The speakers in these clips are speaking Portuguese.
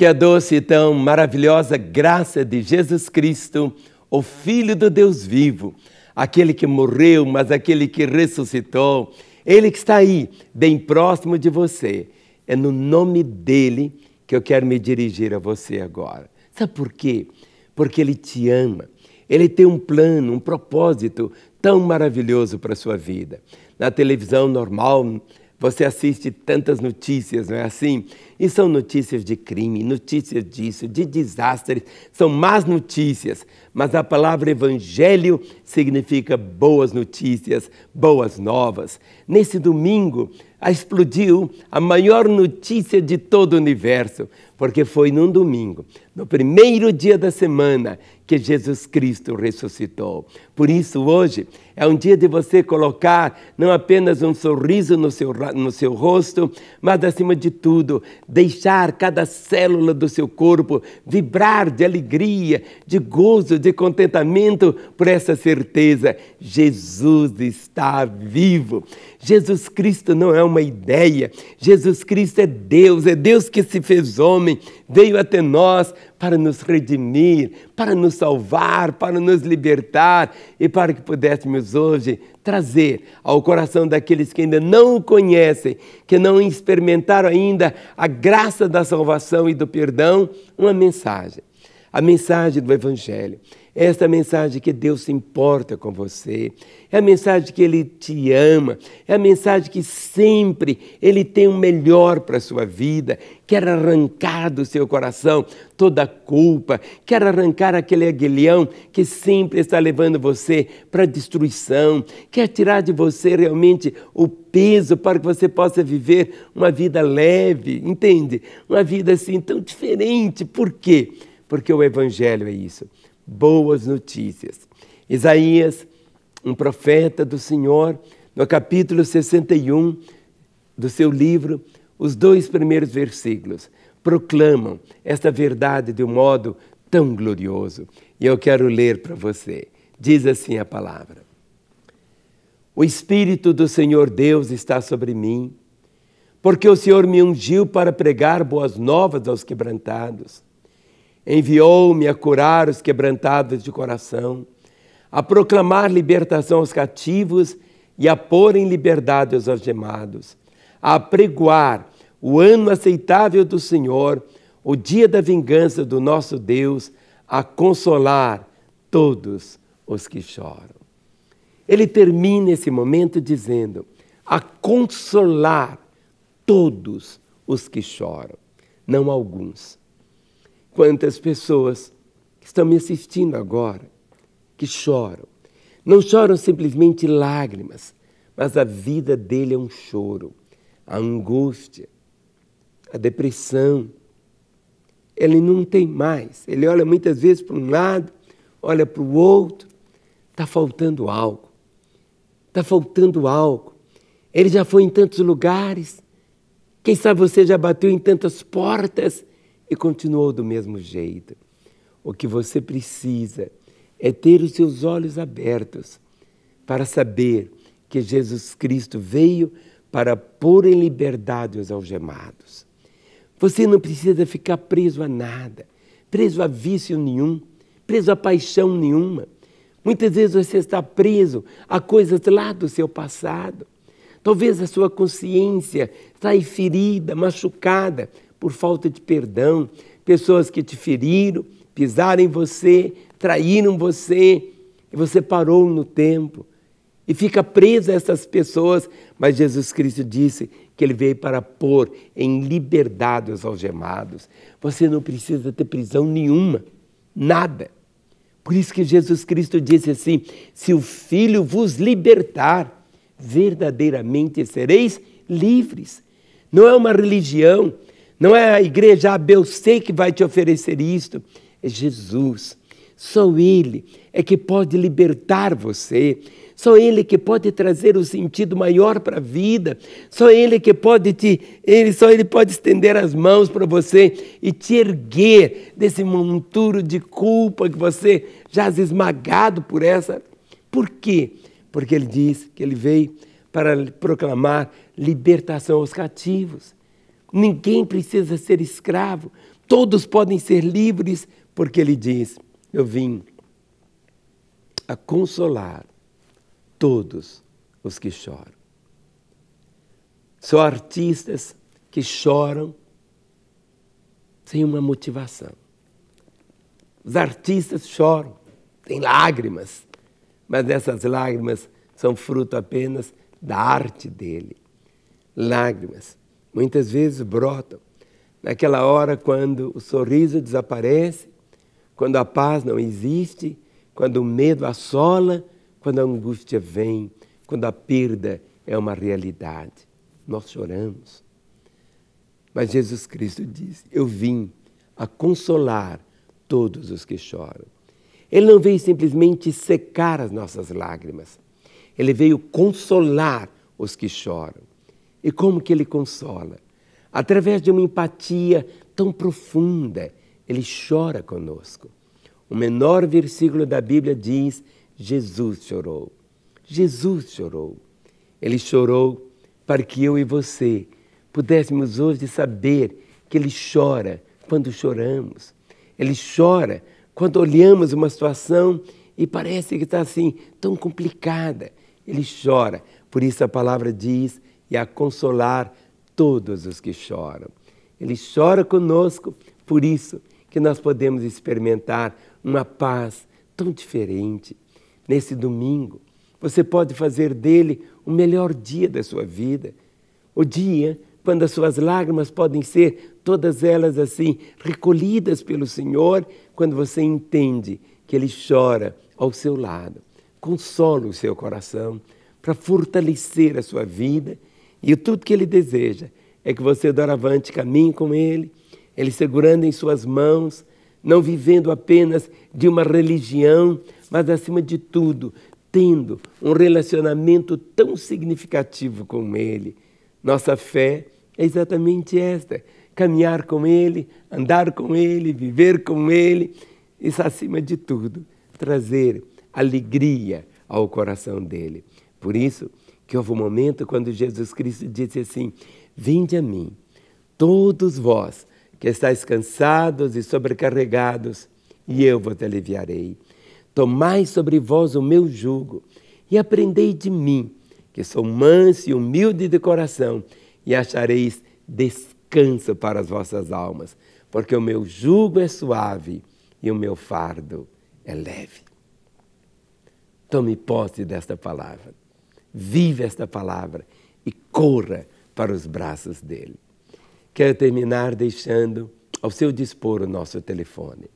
Que a doce e tão maravilhosa graça de Jesus Cristo, o Filho do Deus vivo, aquele que morreu, mas aquele que ressuscitou, ele que está aí, bem próximo de você. É no nome dele que eu quero me dirigir a você agora. Sabe por quê? Porque ele te ama. Ele tem um plano, um propósito tão maravilhoso para a sua vida. Na televisão normal, você assiste tantas notícias, não é assim? E são notícias de crime, notícias disso, de desastres, são más notícias. Mas a palavra evangelho significa boas notícias, boas novas. Nesse domingo, explodiu a maior notícia de todo o universo, porque foi num domingo, no primeiro dia da semana, que Jesus Cristo ressuscitou. Por isso, hoje é um dia de você colocar não apenas um sorriso no seu, no seu rosto, mas, acima de tudo, deixar cada célula do seu corpo vibrar de alegria, de gozo, de contentamento por essa certeza: Jesus está vivo. Jesus Cristo não é uma ideia, Jesus Cristo é Deus, é Deus que se fez homem, veio até nós para nos redimir, para nos salvar, para nos libertar e para que pudéssemos hoje trazer ao coração daqueles que ainda não o conhecem, que não experimentaram ainda a graça da salvação e do perdão, uma mensagem. A mensagem do Evangelho. Esta mensagem que Deus se importa com você, é a mensagem que Ele te ama, é a mensagem que sempre Ele tem o melhor para a sua vida, quer arrancar do seu coração toda a culpa, quer arrancar aquele aguilhão que sempre está levando você para a destruição, quer tirar de você realmente o peso para que você possa viver uma vida leve, entende? Uma vida assim tão diferente. Por quê? Porque o Evangelho é isso boas notícias. Isaías, um profeta do Senhor, no capítulo 61 do seu livro, os dois primeiros versículos proclamam esta verdade de um modo tão glorioso. E eu quero ler para você. Diz assim a palavra: O Espírito do Senhor Deus está sobre mim, porque o Senhor me ungiu para pregar boas novas aos quebrantados enviou-me a curar os quebrantados de coração, a proclamar libertação aos cativos e a pôr em liberdade os algemados, a pregoar o ano aceitável do Senhor, o dia da vingança do nosso Deus, a consolar todos os que choram. Ele termina esse momento dizendo: a consolar todos os que choram, não alguns quantas pessoas que estão me assistindo agora, que choram. Não choram simplesmente lágrimas, mas a vida dele é um choro, a angústia, a depressão. Ele não tem mais. Ele olha muitas vezes para um lado, olha para o outro. Está faltando algo. Está faltando algo. Ele já foi em tantos lugares. Quem sabe você já bateu em tantas portas e continuou do mesmo jeito. O que você precisa é ter os seus olhos abertos para saber que Jesus Cristo veio para pôr em liberdade os algemados. Você não precisa ficar preso a nada, preso a vício nenhum, preso a paixão nenhuma. Muitas vezes você está preso a coisas lá do seu passado. Talvez a sua consciência está ferida, machucada por falta de perdão. Pessoas que te feriram, pisaram em você, traíram você, e você parou no tempo e fica preso a essas pessoas. Mas Jesus Cristo disse que ele veio para pôr em liberdade os algemados. Você não precisa ter prisão nenhuma, nada. Por isso que Jesus Cristo disse assim: se o Filho vos libertar, verdadeiramente sereis livres. Não é uma religião, não é a igreja, ah, eu sei que vai te oferecer isto. É Jesus. Só Ele é que pode libertar você. Só Ele que pode trazer o um sentido maior para a vida. Só Ele que pode te, Ele só Ele pode estender as mãos para você e te erguer desse monturo de culpa que você já jaz esmagado por essa. Por quê? porque ele diz que ele veio para proclamar libertação aos cativos. Ninguém precisa ser escravo, todos podem ser livres, porque ele diz: Eu vim a consolar todos os que choram. São artistas que choram sem uma motivação. Os artistas choram, têm lágrimas, mas essas lágrimas são fruto apenas da arte dele. Lágrimas muitas vezes brotam naquela hora quando o sorriso desaparece, quando a paz não existe, quando o medo assola, quando a angústia vem, quando a perda é uma realidade. Nós choramos. Mas Jesus Cristo diz: Eu vim a consolar todos os que choram. Ele não veio simplesmente secar as nossas lágrimas. Ele veio consolar os que choram. E como que ele consola? Através de uma empatia tão profunda, ele chora conosco. O menor versículo da Bíblia diz: Jesus chorou. Jesus chorou. Ele chorou para que eu e você pudéssemos hoje saber que ele chora quando choramos. Ele chora quando olhamos uma situação e parece que está assim, tão complicada. Ele chora. Por isso a palavra diz: e a consolar todos os que choram. Ele chora conosco, por isso que nós podemos experimentar uma paz tão diferente. Nesse domingo, você pode fazer dele o melhor dia da sua vida, o dia quando as suas lágrimas podem ser todas elas assim, recolhidas pelo Senhor, quando você entende que Ele chora ao seu lado. Consola o seu coração para fortalecer a sua vida e tudo que Ele deseja é que você, doravante, caminhe com Ele, Ele segurando em suas mãos, não vivendo apenas de uma religião, mas acima de tudo, tendo um relacionamento tão significativo com Ele. Nossa fé é exatamente esta: caminhar com Ele, andar com Ele, viver com Ele, isso acima de tudo, trazer alegria ao coração dele. Por isso que houve um momento quando Jesus Cristo disse assim: Vinde a mim, todos vós que estáis cansados e sobrecarregados, e eu vos aliviarei. Tomai sobre vós o meu jugo e aprendei de mim, que sou manso e humilde de coração, e achareis descanso descanso para as vossas almas, porque o meu jugo é suave e o meu fardo é leve. Tome posse desta palavra, vive esta palavra e corra para os braços dele. Quero terminar deixando ao seu dispor o nosso telefone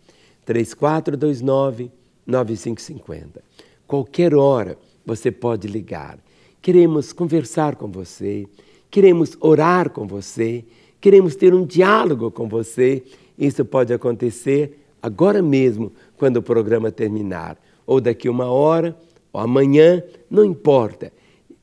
3429 9550. Qualquer hora você pode ligar. Queremos conversar com você, queremos orar com você Queremos ter um diálogo com você. Isso pode acontecer agora mesmo, quando o programa terminar, ou daqui uma hora, ou amanhã, não importa.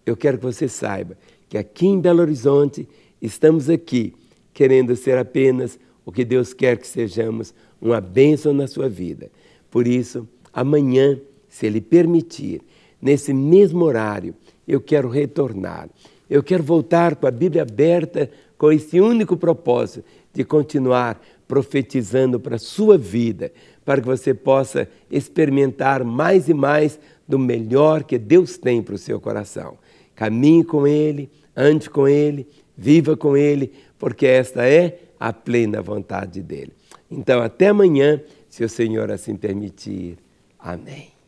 Eu quero que você saiba que aqui em Belo Horizonte estamos aqui querendo ser apenas o que Deus quer que sejamos, uma bênção na sua vida. Por isso, amanhã, se Ele permitir, nesse mesmo horário, eu quero retornar. Eu quero voltar com a Bíblia aberta com esse único propósito de continuar profetizando para a sua vida, para que você possa experimentar mais e mais do melhor que Deus tem para o seu coração. Caminhe com Ele, ande com Ele, viva com Ele, porque esta é a plena vontade dele. Então, até amanhã, se o Senhor assim permitir. Amém.